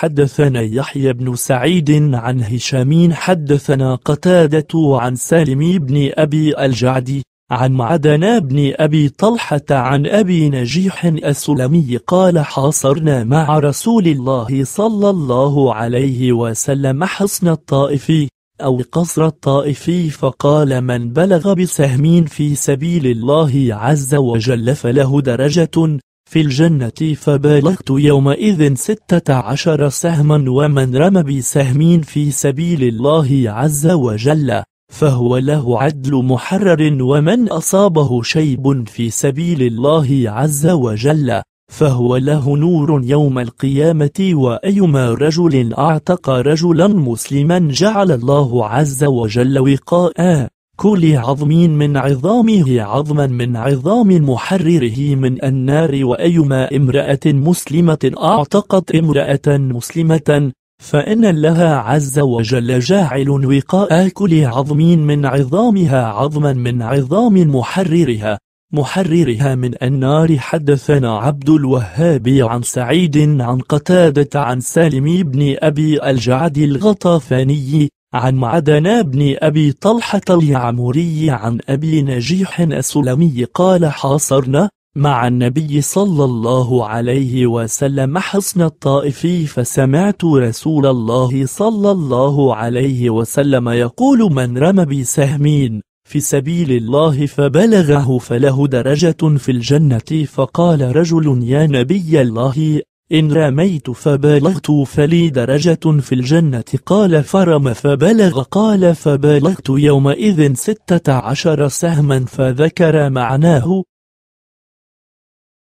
حدثنا يحيى بن سعيد عن هشام حدثنا قتادة عن سالم بن أبي الجعد عن معدن بن أبي طلحة عن أبي نجيح السلمي قال حاصرنا مع رسول الله صلى الله عليه وسلم حصن الطائف أو قصر الطائف فقال من بلغ بسهمين في سبيل الله عز وجل فله درجة في الجنة فبالغت يومئذ ستة عشر سهما ومن رمى بسهم في سبيل الله عز وجل فهو له عدل محرر ومن أصابه شيب في سبيل الله عز وجل فهو له نور يوم القيامة وأيما رجل أعتق رجلا مسلما جعل الله عز وجل وقاء كل عظم من عظامه عظما من عظام محرره من النار وأيما امرأة مسلمة أعتقت امرأة مسلمة فإن لها عز وجل جاعل وقاء كل عظم من عظامها عظما من عظام محررها محررها من النار حدثنا عبد الوهاب عن سعيد عن قتادة عن سالم بن أبي الجعد الغطافاني عن معدن بن أبي طلحة اليعمري عن أبي نجيح السلمي قال حاصرنا مع النبي صلى الله عليه وسلم حصن الطائفي فسمعت رسول الله صلى الله عليه وسلم يقول من رمى بسهمين في سبيل الله فبلغه فله درجة في الجنة فقال رجل يا نبي الله إن رميت فبلغت فلي درجة في الجنة قال فرم فبلغ قال فبلغت يومئذ ستة عشر سهما فذكر معناه